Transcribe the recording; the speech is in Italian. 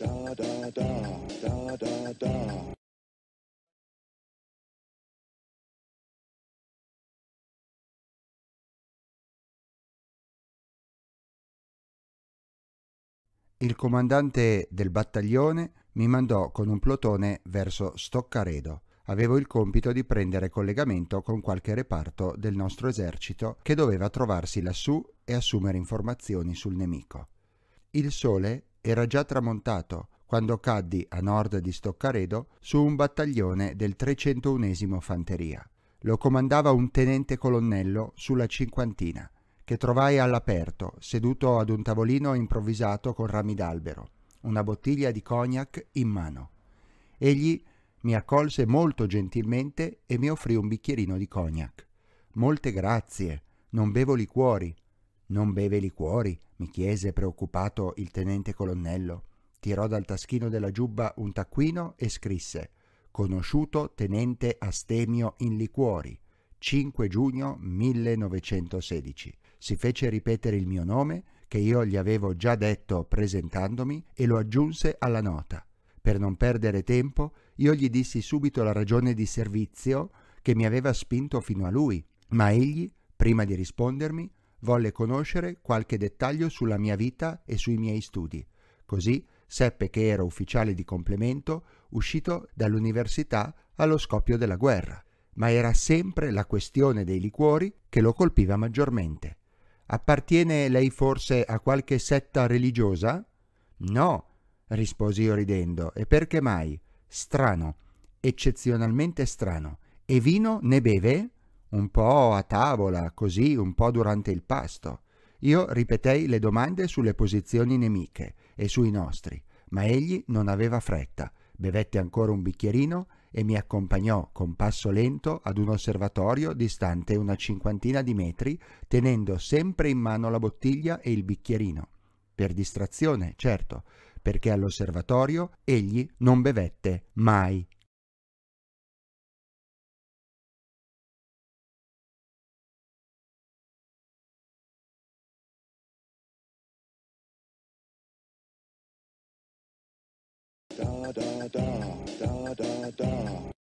da da da da da Il comandante del battaglione mi mandò con un plotone verso Stoccaredo. Avevo il compito di prendere collegamento con qualche reparto del nostro esercito che doveva trovarsi lassù e assumere informazioni sul nemico. Il sole era già tramontato quando caddi a nord di Stoccaredo su un battaglione del 301 Fanteria. Lo comandava un tenente colonnello sulla cinquantina, che trovai all'aperto, seduto ad un tavolino improvvisato con rami d'albero, una bottiglia di cognac in mano. Egli mi accolse molto gentilmente e mi offrì un bicchierino di cognac. Molte grazie, non bevo liquori. Non beve liquori? mi chiese preoccupato il tenente colonnello. Tirò dal taschino della giubba un taccuino e scrisse Conosciuto tenente Astemio in liquori, 5 giugno 1916. Si fece ripetere il mio nome, che io gli avevo già detto presentandomi, e lo aggiunse alla nota. Per non perdere tempo, io gli dissi subito la ragione di servizio che mi aveva spinto fino a lui, ma egli, prima di rispondermi, volle conoscere qualche dettaglio sulla mia vita e sui miei studi. Così seppe che era ufficiale di complemento uscito dall'università allo scoppio della guerra, ma era sempre la questione dei liquori che lo colpiva maggiormente. Appartiene lei forse a qualche setta religiosa? No, risposi io ridendo, e perché mai? Strano, eccezionalmente strano. E vino ne beve? un po' a tavola, così, un po' durante il pasto. Io ripetei le domande sulle posizioni nemiche e sui nostri, ma egli non aveva fretta, bevette ancora un bicchierino e mi accompagnò con passo lento ad un osservatorio distante una cinquantina di metri, tenendo sempre in mano la bottiglia e il bicchierino. Per distrazione, certo, perché all'osservatorio egli non bevette mai da da da da da.